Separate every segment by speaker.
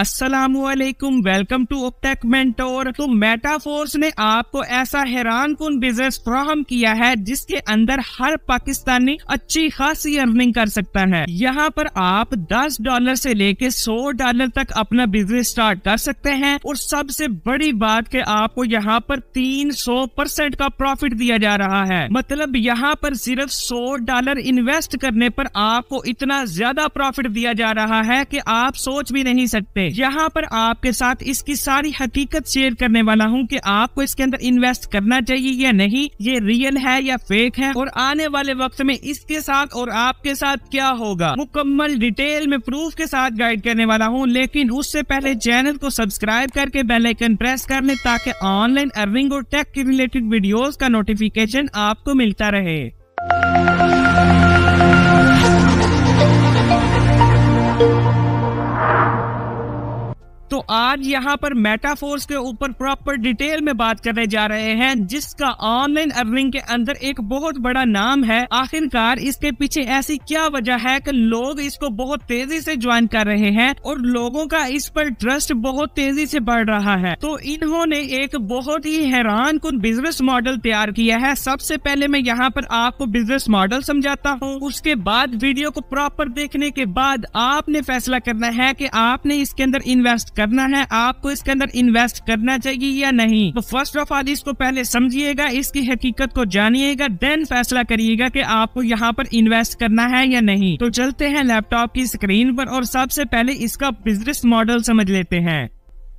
Speaker 1: असलकुम welcome to Uptech Mentor तो Metaforce ने आपको ऐसा हैरान कन बिजनेस फ्राहम किया है जिसके अंदर हर पाकिस्तानी अच्छी खासी अर्निंग कर सकता है यहाँ पर आप 10 डॉलर से लेके 100 डॉलर तक अपना बिजनेस स्टार्ट कर सकते हैं और सबसे बड़ी बात के आपको यहाँ पर 300 परसेंट का प्रॉफिट दिया जा रहा है मतलब यहाँ पर सिर्फ सौ डॉलर इन्वेस्ट करने पर आपको इतना ज्यादा प्रॉफिट दिया जा रहा है की आप सोच भी नहीं सकते यहाँ पर आपके साथ इसकी सारी हकीकत शेयर करने वाला हूँ की आपको इसके अंदर इन्वेस्ट करना चाहिए या नहीं ये रियल है या फेक है और आने वाले वक्त में इसके साथ और आपके साथ क्या होगा मुकम्मल डिटेल में प्रूफ के साथ गाइड करने वाला हूँ लेकिन उससे पहले चैनल को सब्सक्राइब करके बेलाइकन प्रेस कर ले ताकि ऑनलाइन अर्निंग और टेक रिलेटेड वीडियोज का नोटिफिकेशन आपको मिलता रहे आज यहाँ पर मेटाफोर्स के ऊपर प्रॉपर डिटेल में बात करने जा रहे हैं जिसका ऑनलाइन अर्निंग के अंदर एक बहुत बड़ा नाम है आखिरकार इसके पीछे ऐसी क्या वजह है कि लोग इसको बहुत तेजी से ज्वाइन कर रहे हैं और लोगों का इस पर ट्रस्ट बहुत तेजी से बढ़ रहा है तो इन्होंने एक बहुत ही हैरान कुन बिजनेस मॉडल तैयार किया है सबसे पहले मैं यहाँ पर आपको बिजनेस मॉडल समझाता हूँ उसके बाद वीडियो को प्रॉपर देखने के बाद आपने फैसला करना है की आपने इसके अंदर इन्वेस्ट कर करना है आपको इसके अंदर इन्वेस्ट करना चाहिए या नहीं तो फर्स्ट ऑफ ऑल इसको पहले समझिएगा इसकी हकीकत को जानिएगा देन फैसला करिएगा कि आपको यहाँ पर इन्वेस्ट करना है या नहीं तो चलते हैं लैपटॉप की स्क्रीन पर और सबसे पहले इसका बिजनेस मॉडल समझ लेते हैं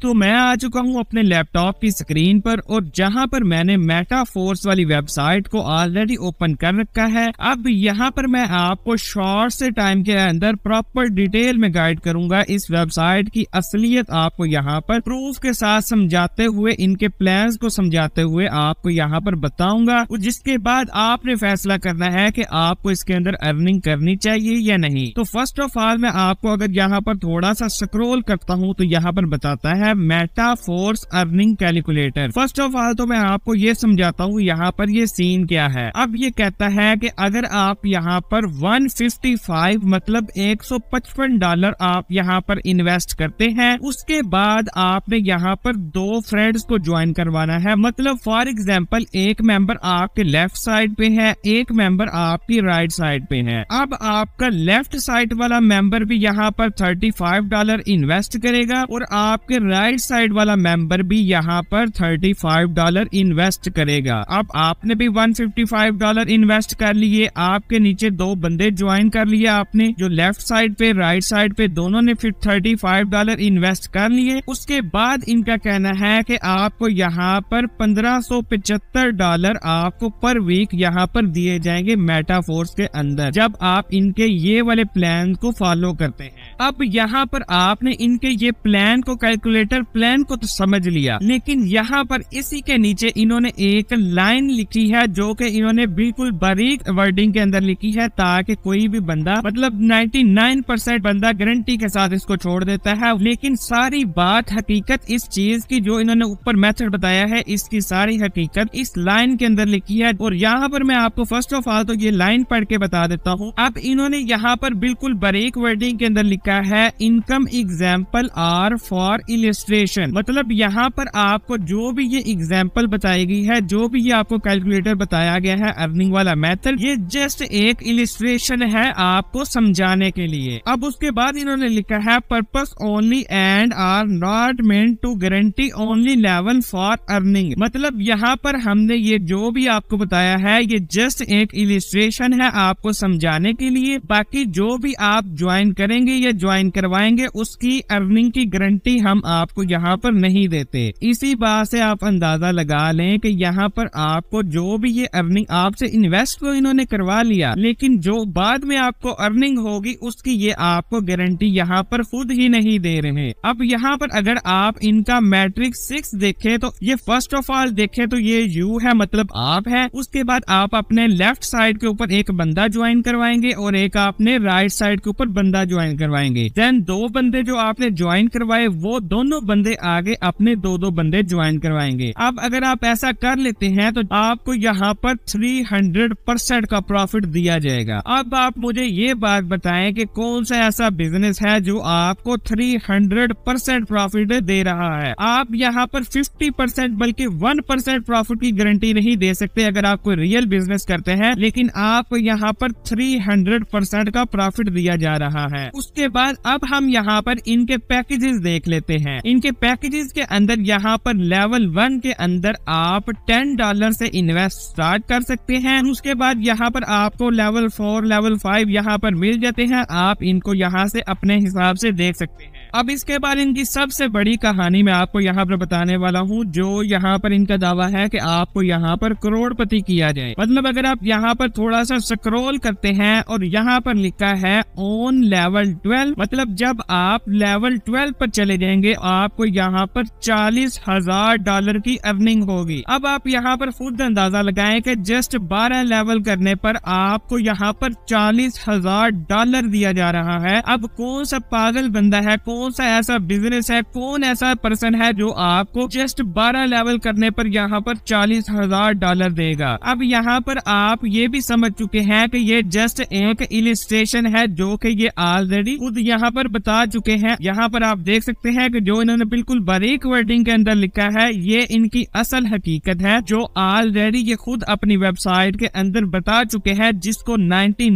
Speaker 1: तो मैं आ चुका हूँ अपने लैपटॉप की स्क्रीन पर और जहाँ पर मैंने मेटा फोर्स वाली वेबसाइट को ऑलरेडी ओपन कर रखा है अब यहाँ पर मैं आपको शॉर्ट से टाइम के अंदर प्रॉपर डिटेल में गाइड करूंगा इस वेबसाइट की असलियत आपको यहाँ पर प्रूफ के साथ समझाते हुए इनके प्लान को समझाते हुए आपको यहाँ पर बताऊंगा जिसके बाद आपने फैसला करना है की आपको इसके अंदर अर्निंग करनी चाहिए या नहीं तो फर्स्ट ऑफ ऑल मैं आपको अगर यहाँ पर थोड़ा सा स्क्रोल करता हूँ तो यहाँ पर बताता है है Metaforce earning calculator first of all तो मैं आपको ये समझाता हूँ यहाँ पर ये सीन क्या है अब ये कहता है कि अगर आप यहाँ पर 155 मतलब 155 डॉलर आप यहाँ पर इन्वेस्ट करते हैं उसके बाद आपने यहाँ पर दो फ्रेंड्स को ज्वाइन करवाना है मतलब फॉर एग्जाम्पल एक मेंबर आपके लेफ्ट साइड पे है एक मेंबर आपकी राइट साइड पे है अब आपका लेफ्ट साइड वाला मेंबर भी यहाँ पर 35 डॉलर इन्वेस्ट करेगा और आपके राइट राइट साइड वाला मेंबर भी यहाँ पर 35 डॉलर इन्वेस्ट करेगा अब आपने भी 155 डॉलर इन्वेस्ट कर लिए आपके नीचे दो बंदे ज्वाइन कर लिए आपने जो लेफ्ट साइड पे राइट साइड पे दोनों ने फिर 35 डॉलर इन्वेस्ट कर लिए उसके बाद इनका कहना है की आपको यहाँ पर 1575 डॉलर आपको पर वीक यहाँ पर दिए जाएंगे मेटाफोर्स के अंदर जब आप इनके ये वाले प्लान को फॉलो करते हैं अब यहाँ पर आपने इनके ये प्लान को कैलकुलेट ऑपरेटर प्लान को तो समझ लिया लेकिन यहाँ पर इसी के नीचे इन्होंने एक लाइन लिखी है जो कि इन्होंने बिल्कुल बारीक वर्डिंग के अंदर लिखी है ताकि कोई भी बंदा मतलब 99 बंदा गारंटी के साथ इसको छोड़ देता है लेकिन सारी बात हकीकत इस चीज की जो इन्होंने ऊपर मेथड बताया है इसकी सारी हकीकत इस लाइन के अंदर लिखी है और यहाँ पर मैं आपको फर्स्ट ऑफ ऑल तो ये लाइन पढ़ के बता देता हूँ अब इन्होंने यहाँ पर बिल्कुल बरेक वर्डिंग के अंदर लिखा है income example are for illustration मतलब यहाँ पर आपको जो भी ये एग्जाम्पल बताई गई है जो भी ये आपको कैलकुलेटर बताया गया है अर्निंग वाला मेथड ये जस्ट एक इलिस्ट्रेशन है आपको समझाने के लिए अब उसके बाद इन्होंने लिखा है purpose only and are not meant to guarantee only level for earning मतलब यहाँ पर हमने ये जो भी आपको बताया है ये जस्ट एक इलिस्ट्रेशन है आपको समझाने के लिए बाकी जो भी आप ज्वाइन करेंगे या ज्वाइन करवाएंगे उसकी अर्निंग की गारंटी हम आप आपको यहाँ पर नहीं देते इसी बात से आप अंदाजा लगा लें कि यहाँ पर आपको जो भी ये अर्निंग आपसे इन्वेस्ट को इन्होंने करवा लिया लेकिन जो बाद में आपको अर्निंग होगी उसकी ये आपको गारंटी यहाँ पर खुद ही नहीं दे रहे अब यहाँ पर अगर आप इनका मैट्रिक सिक्स देखे तो ये फर्स्ट ऑफ ऑल देखे तो ये यू है मतलब आप है उसके बाद आप अपने लेफ्ट साइड के ऊपर एक बंदा ज्वाइन करवाएंगे और एक आपने राइट साइड के ऊपर बंदा ज्वाइन करवाएंगे देन दो बंदे जो आपने ज्वाइन करवाए वो दोनों तीनों बंदे आगे अपने दो दो बंदे ज्वाइन करवाएंगे अब अगर आप ऐसा कर लेते हैं तो आपको यहाँ पर थ्री हंड्रेड परसेंट का प्रॉफिट दिया जाएगा अब आप मुझे ये बात बताएं कि कौन सा ऐसा बिजनेस है जो आपको थ्री हंड्रेड परसेंट प्रॉफिट दे रहा है आप यहाँ पर फिफ्टी परसेंट बल्कि वन परसेंट प्रॉफिट की गारंटी नहीं दे सकते अगर आप कोई रियल बिजनेस करते हैं लेकिन आपको यहाँ पर थ्री हंड्रेड परसेंट का प्रॉफिट दिया जा रहा है उसके बाद अब हम यहाँ पर इनके पैकेजेस देख लेते हैं इनके पैकेजेस के अंदर यहाँ पर लेवल वन के अंदर आप टेन डॉलर से इन्वेस्ट स्टार्ट कर सकते हैं उसके बाद यहाँ पर आपको लेवल फोर लेवल फाइव यहाँ पर मिल जाते हैं आप इनको यहाँ से अपने हिसाब से देख सकते हैं अब इसके बाद इनकी सबसे बड़ी कहानी मैं आपको यहाँ पर बताने वाला हूँ जो यहाँ पर इनका दावा है कि आपको यहाँ पर करोड़पति किया जाए मतलब अगर आप यहाँ पर थोड़ा सा स्क्रोल करते हैं और यहाँ पर लिखा है ऑन लेवल ट्वेल्व मतलब जब आप लेवल ट्वेल्व पर चले जाएंगे आपको यहाँ पर चालीस हजार डॉलर की अर्निंग होगी अब आप यहाँ पर खुद अंदाजा लगाए की जस्ट बारह लेवल करने पर आपको यहाँ पर चालीस हजार डॉलर दिया जा रहा है अब कौन सा पागल बंदा है कौन कौन सा ऐसा बिजनेस है कौन ऐसा पर्सन है जो आपको जस्ट बारह लेवल करने पर यहाँ पर चालीस हजार डॉलर देगा अब यहाँ पर आप ये भी समझ चुके हैं कि ये जस्ट एक इलिस्ट्रेशन है जो कि ये ऑलरेडी खुद यहाँ पर बता चुके हैं यहाँ पर आप देख सकते हैं कि जो इन्होंने बिल्कुल बारीक वर्डिंग के अंदर लिखा है ये इनकी असल हकीकत है जो ऑलरेडी ये खुद अपनी वेबसाइट के अंदर बता चुके हैं जिसको नाइन्टी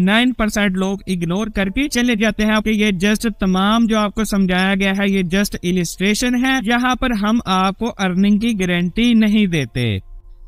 Speaker 1: लोग इग्नोर करके चले जाते हैं ये जस्ट तमाम जो आपको समझा समझाया गया है ये जस्ट इलिस्ट्रेशन है यहाँ पर हम आपको अर्निंग की गारंटी नहीं देते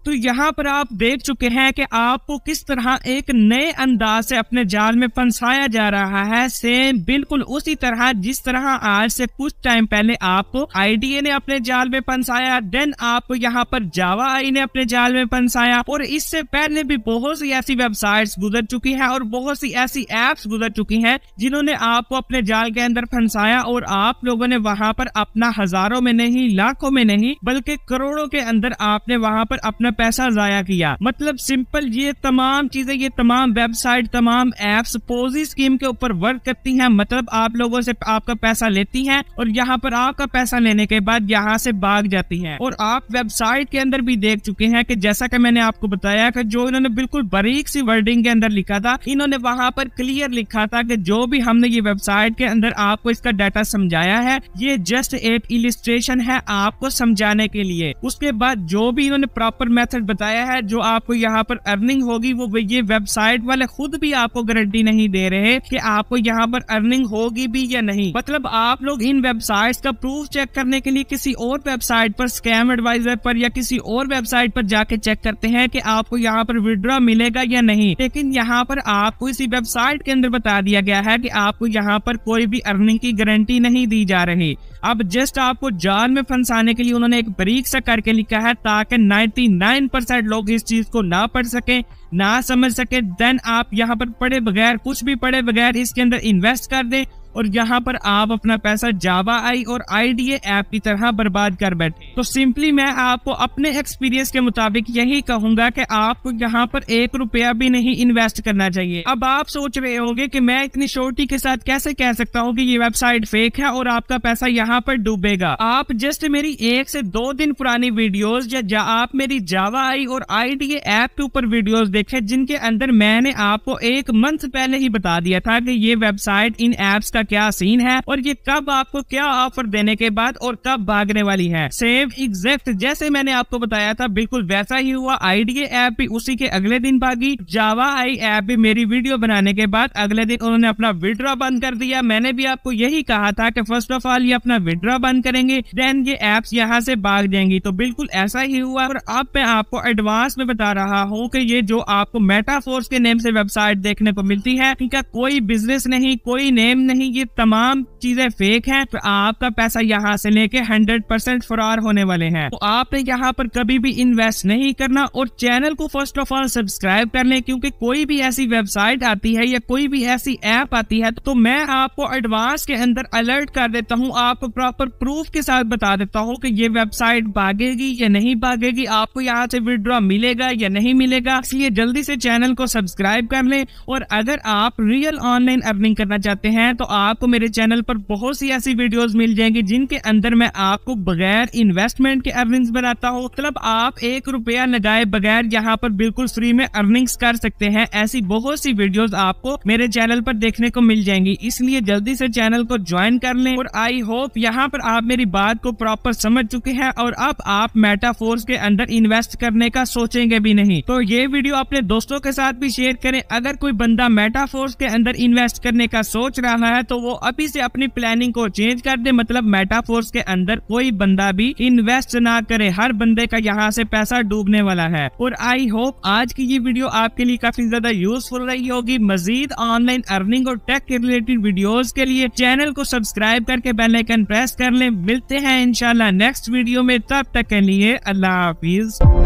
Speaker 1: तो यहाँ पर आप देख चुके हैं कि आपको किस तरह एक नए अंदाज से अपने जाल में फंसाया जा रहा है सेम बिल्कुल उसी तरह जिस तरह आज से कुछ टाइम पहले आपको आई ने अपने जाल में फंसाया देन आपको यहाँ पर जावा आई ने अपने जाल में फंसाया और इससे पहले भी बहुत सी ऐसी वेबसाइट गुजर चुकी है और बहुत सी ऐसी एप्स गुजर चुकी है जिन्होंने आपको अपने जाल के अंदर फंसाया और आप लोगों ने वहाँ पर अपना हजारों में नहीं लाखों में नहीं बल्कि करोड़ों के अंदर आपने वहाँ पर अपना पैसा जाया किया मतलब सिंपल ये तमाम चीजें ये तमाम वेबसाइट तमाम एप्स पोजी स्कीम के ऊपर वर्क करती हैं मतलब आप लोगों से आपका पैसा लेती हैं और यहाँ पर आपका पैसा लेने के बाद यहाँ से भाग जाती हैं और आप वेबसाइट के अंदर भी देख चुके हैं कि जैसा कि मैंने आपको बताया कि जो इन्होंने बिल्कुल बारीक सी वर्डिंग के अंदर लिखा था इन्होंने वहां पर क्लियर लिखा था कि जो भी हमने ये वेबसाइट के अंदर आपको इसका डाटा समझाया है ये जस्ट एक इलिस्ट्रेशन है आपको समझाने के लिए उसके बाद जो भी इन्होंने प्रॉपर मेथड बताया है जो आपको यहाँ पर अर्निंग होगी वो ये वेबसाइट वाले खुद भी आपको गारंटी नहीं दे रहे कि आपको यहाँ पर अर्निंग होगी भी या नहीं मतलब आप लोग इन वेबसाइट्स का प्रूफ चेक करने के लिए किसी और वेबसाइट पर स्कैम एडवाइजर पर या किसी और वेबसाइट पर जाके चेक करते हैं कि आपको यहाँ पर विड्रॉ मिलेगा या नहीं लेकिन यहाँ पर आपको इसी वेबसाइट के अंदर बता दिया गया है कि आपको यहाँ पर कोई भी अर्निंग की गारंटी नहीं दी जा रही अब जस्ट आपको जान में फंसाने के लिए उन्होंने एक बरीक सा करके लिखा है ताकि 99 परसेंट लोग इस चीज को ना पढ़ सके ना समझ सके देन आप यहाँ पर पढ़े बगैर कुछ भी पढ़े बगैर इसके अंदर इन्वेस्ट कर दें और यहाँ पर आप अपना पैसा जावा आई और आई ऐप की तरह बर्बाद कर बैठे तो सिंपली मैं आपको अपने एक्सपीरियंस के मुताबिक यही कहूंगा कि आपको यहाँ पर एक रुपया भी नहीं इन्वेस्ट करना चाहिए अब आप सोच रहे होंगे कि मैं इतनी शोर्टी के साथ कैसे कह सकता हूँ कि ये वेबसाइट फेक है और आपका पैसा यहाँ पर डूबेगा आप जस्ट मेरी एक से दो दिन पुरानी वीडियो या जा आप मेरी जावा आई और आई डी ऐप के ऊपर वीडियो देखे जिनके अंदर मैंने आपको एक मंथ पहले ही बता दिया था की ये वेबसाइट इन एप्स का क्या सीन है और ये कब आपको क्या ऑफर देने के बाद और कब भागने वाली है सेम एग्जैक्ट जैसे मैंने आपको बताया था बिल्कुल वैसा ही हुआ आईडी ऐप भी उसी के अगले दिन भागी जावा आई ऐप भी मेरी वीडियो बनाने के बाद अगले दिन उन्होंने अपना विड्रॉ बंद कर दिया मैंने भी आपको यही कहा था की फर्स्ट ऑफ ऑल ये अपना विड्रॉ बंद करेंगे देन ये एप्स यहाँ से भाग जाएंगी तो बिल्कुल ऐसा ही हुआ और अब मैं आपको एडवांस में बता रहा हूँ की ये जो आपको मेटाफोर्स के नेम से वेबसाइट देखने को मिलती है इनका कोई बिजनेस नहीं कोई नेम नहीं ये तमाम चीजें फेक हैं तो आपका पैसा यहाँ से लेके 100 परसेंट फरार होने वाले हैं तो आपने यहाँ पर कभी भी इन्वेस्ट नहीं करना और चैनल को फर्स्ट ऑफ ऑल सब्सक्राइब कर लें क्योंकि कोई भी ऐसी वेबसाइट आती है या कोई भी ऐसी ऐप आती है तो मैं आपको एडवांस के अंदर अलर्ट कर देता हूँ आपको प्रॉपर प्रूफ के साथ बता देता हूँ की ये वेबसाइट भागेगी या नहीं भागेगी आपको यहाँ से विड्रॉ मिलेगा या नहीं मिलेगा इसलिए जल्दी से चैनल को सब्सक्राइब कर लें और अगर आप रियल ऑनलाइन अर्निंग करना चाहते हैं तो आपको मेरे चैनल पर बहुत सी ऐसी वीडियोस मिल जाएंगी जिनके अंदर मैं आपको बगैर इन्वेस्टमेंट के अर्निंग्स बनाता हूँ मतलब आप एक रुपया लगाए बगैर यहाँ पर बिल्कुल फ्री में अर्निंग्स कर सकते हैं ऐसी बहुत सी वीडियोस आपको मेरे चैनल पर देखने को मिल जाएंगी इसलिए जल्दी से चैनल को ज्वाइन कर ले और आई होप यहाँ पर आप मेरी बात को प्रॉपर समझ चुके हैं और अब आप मेटाफोर्स के अंदर इन्वेस्ट करने का सोचेंगे भी नहीं तो ये वीडियो अपने दोस्तों के साथ भी शेयर करें अगर कोई बंदा मेटाफोर्स के अंदर इन्वेस्ट करने का सोच रहा है तो वो अभी से अपनी प्लानिंग को चेंज कर दे मतलब मेटाफोर्स के अंदर कोई बंदा भी इन्वेस्ट ना करे हर बंदे का यहाँ से पैसा डूबने वाला है और आई होप आज की ये वीडियो आपके लिए काफी ज्यादा यूजफुल रही होगी मजीद ऑनलाइन अर्निंग और टेक के रिलेटेड वीडियो के लिए चैनल को सब्सक्राइब करके बेल आइकन प्रेस कर ले मिलते हैं इंशाल्लाह नेक्स्ट वीडियो में तब तक के लिए अल्लाह हाफिज़